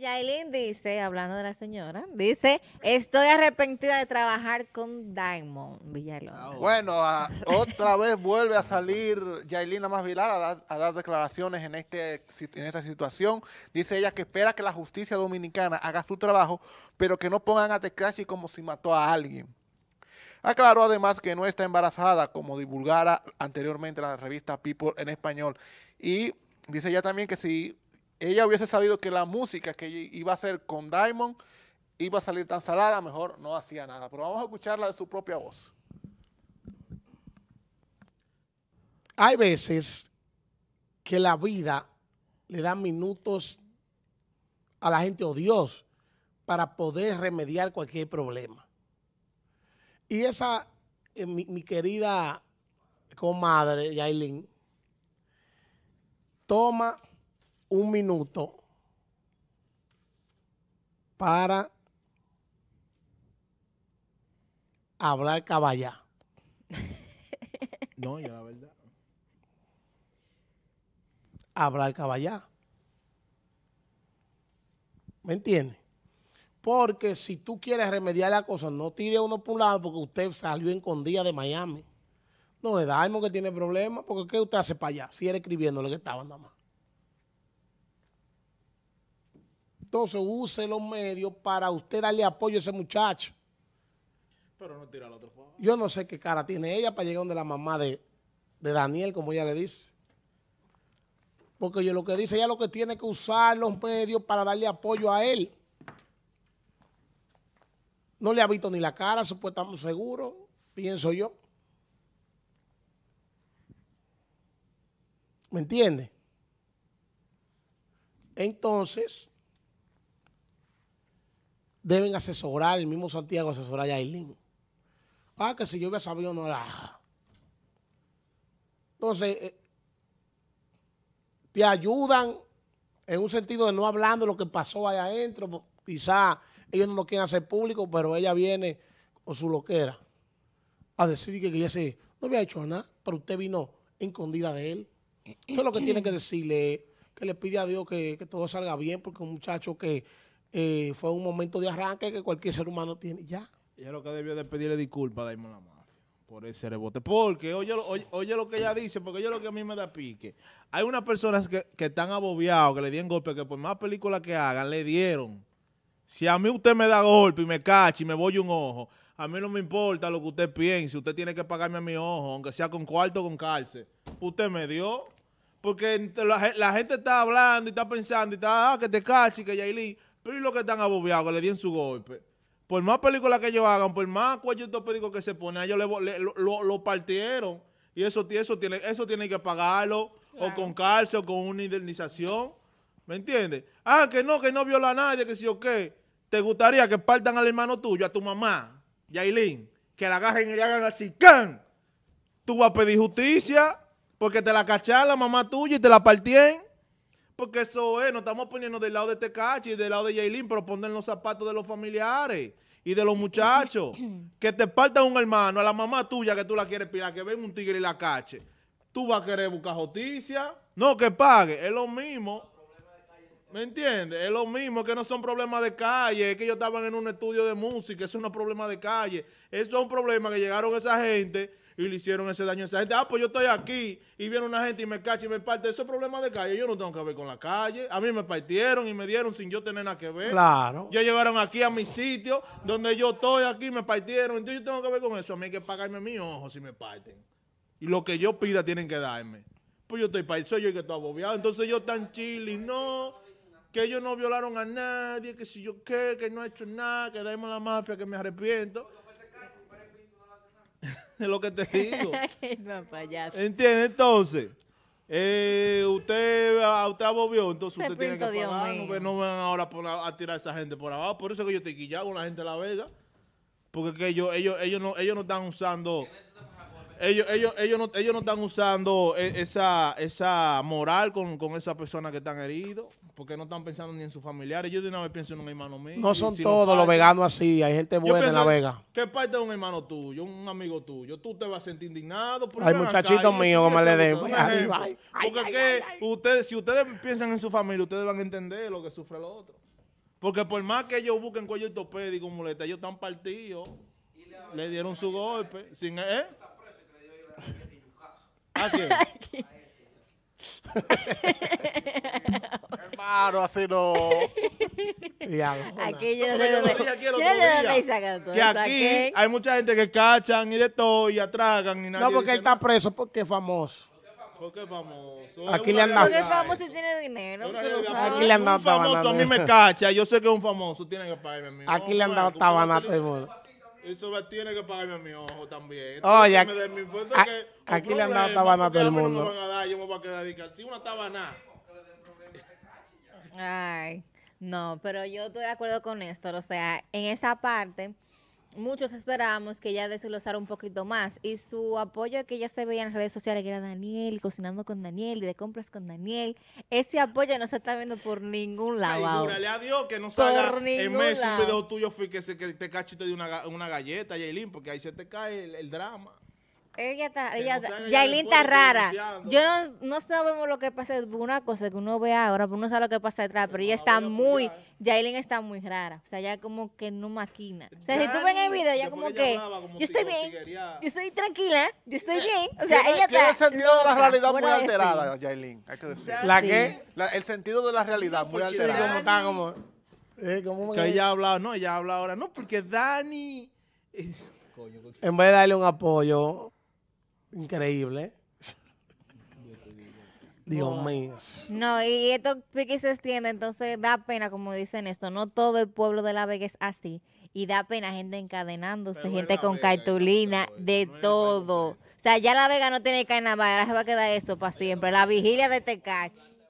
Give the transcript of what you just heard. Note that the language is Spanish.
Yailin dice, hablando de la señora, dice, estoy arrepentida de trabajar con Diamond Villalobos. Ah, bueno, otra vez vuelve a salir Yailin más Vilar a, dar declaraciones en, este, en esta situación. Dice ella que espera que la justicia dominicana haga su trabajo, pero que no pongan a y como si mató a alguien. Aclaró además que no está embarazada, como divulgara anteriormente la revista People en español. Y dice ella también que si ella hubiese sabido que la música que iba a hacer con Diamond iba a salir tan salada, mejor no hacía nada. Pero vamos a escucharla de su propia voz. Hay veces que la vida le da minutos a la gente o Dios para poder remediar cualquier problema. Y esa, eh, mi, mi, querida comadre, Yailin, toma un minuto para hablar caballá. No, yo la verdad. Hablar caballá. ¿Me entiendes? Porque si tú quieres remediar la cosa, no tire uno por un lado porque usted salió en condía de Miami. No es daño que tiene problemas, porque ¿qué usted hace para allá? Si era escribiéndole que estaba nada más. Entonces use los medios para usted darle apoyo a ese muchacho. Pero no tira al otro juego. Yo no sé qué cara tiene ella para llegar donde la mamá de, Daniel, como ella le dice. Porque yo lo que dice, ella lo que tiene que usar los medios para darle apoyo a él. No le ha visto ni la cara, supuestamente seguro, pienso yo. ¿Me entiende? Entonces, deben asesorar, el mismo Santiago asesorar a Yailin. Ah, que si yo hubiera sabido no era. Entonces, eh, te ayudan en un sentido de no hablando de lo que pasó allá adentro. Quizá ellos no lo quieren hacer público, pero ella viene con su loquera a decir que, ella se, no había hecho nada, pero usted vino escondida de él. Eso es lo que tiene que decirle, que le pide a Dios que todo salga bien, porque un muchacho que eh, fue un momento de arranque que cualquier ser humano tiene ya. Ella lo que debió de pedirle disculpas a Daimon la por ese rebote. Porque, oye, oye, lo que ella dice, porque yo lo que a mí me da pique. Hay unas personas que, están abobiados, que le dieron golpe, que por más películas que hagan, le dieron. Si a mí usted me da golpe y me cacha y me voy un ojo, a mí no me importa lo que usted piense. Usted tiene que pagarme a mi ojo, aunque sea con cuarto o con cárcel. Usted me dio. Porque la, gente está hablando y está pensando y está, ah, que te cache, que Yailin. Pero y los que están abobeados, le den su golpe. Por más películas que ellos hagan, por más cuello pedidos que se pone, a ellos le, lo, partieron. Y eso, eso, tiene, eso tiene que pagarlo, o con cárcel, o con una indemnización. ¿Me entiendes? Ah, que no, que no viola a nadie, que sí, o qué. ¿Te gustaría que partan al hermano tuyo, a tu mamá, Yailin? Que la agarren y le hagan así, ¡can! Tú vas a pedir justicia porque te la cacharon la mamá tuya y te la partieron. Porque eso es, nos estamos poniendo del lado de Tecachi y del lado de Yailin, pero ponen los zapatos de los familiares y de los muchachos. que te partan un hermano, a la mamá tuya que tú la quieres pilar, que ven un tigre y la cache. Tú vas a querer buscar justicia. No, que pague. Es lo mismo. ¿Me entiendes? Es lo mismo, que no son problemas de calle, es que ellos estaban en un estudio de música, eso no es un problema de calle. Eso es un problema que llegaron esa gente y le hicieron ese daño a esa gente. Ah, pues yo estoy aquí y viene una gente y me cacha y me parte. Eso es problema de calle. Yo no tengo que ver con la calle. A mí me partieron y me dieron sin yo tener nada que ver. Claro. Yo llevaron aquí a mi sitio donde yo estoy aquí me partieron. Entonces yo tengo que ver con eso. A mí hay que pagarme mi ojo si me parten. Y lo que yo pida tienen que darme. Pues yo estoy para soy yo que estoy abobiado. Entonces yo tan chile, no que ellos no violaron a nadie, que si yo qué, que no he hecho nada, que a la mafia, que me arrepiento. es lo que te digo. entiende Entonces, eh, usted, usted abobió, entonces usted tiene que pues No, me van ahora a, tirar a esa gente por abajo. Por eso que yo te quillado con la gente de La Vega. Porque ellos, ellos, ellos, no, ellos no están usando... Ellos, ellos, ellos, no, ellos no están usando eh, esa, esa moral con, con esas personas que están heridos porque no están pensando ni en sus familiares. Yo de una vez pienso en un hermano mío. No son todos los, veganos así, hay gente buena en La Vega. ¿Qué parte de un hermano tuyo, un amigo tuyo? Tú te vas a sentir indignado. Hay muchachitos míos, me le den. Porque ustedes, si ustedes piensan en su familia, ustedes van a entender lo que sufre el otro. Porque por más que ellos busquen cuello y digo, muleta, ellos están partidos. Le dieron su golpe. Sin, ¿eh? ¿A quién? Hermano, así no. Aquí yo no Que aquí hay mucha gente que cachan y de todo y atragan y nadie No, porque él está preso porque es famoso. Porque es famoso. Aquí le han Porque es famoso y tiene dinero. Aquí le han dado famoso a mí me cacha. Yo sé que es un famoso. Tiene que pagarme a mí. Pues, aquí le han dado y eso tiene que pagarme a mi ojo también. aquí, le han dado todo el mundo. Que dedicación una Ay, no, pero yo estoy de acuerdo con esto. O sea, en esa parte, muchos esperábamos que ella desglosara un poquito más. Y su apoyo que ya se veía en redes sociales, que era Daniel, cocinando con Daniel y de compras con Daniel, ese apoyo no se está viendo por ningún lado. Ay, a Dios que no salga en mes un video tuyo que, que te cachito de una, una galleta, Yailin, porque ahí se te cae el drama. Ella está, ella, no Yailin está rara. Yo no, no, sabemos lo que pasa, una cosa que uno ve ahora, pero uno sabe lo que pasa detrás, pero, ella está muy, Yailin está muy rara. O sea, ella como que no maquina. O sea, si tú ven el video, ella como que, yo estoy bien, yo estoy tranquila, yo estoy eh, bien. O sea, ella está... el sentido de la realidad muy pues, alterada, este. Eh, hay que decir. ¿La qué? el sentido de la realidad muy alterada. Está, como, como que ella hablado no, ella hablado ahora, no, porque Dani... En vez de darle un apoyo, Increíble. Dios mío. No, y esto pique se extiende, entonces da pena, como dicen esto, no todo el pueblo de La Vega es así. Y da pena gente encadenándose, gente con cartulina, de todo. O sea, ya La Vega no tiene carnaval, ahora se va a quedar eso para siempre, la vigilia de Tecach. Este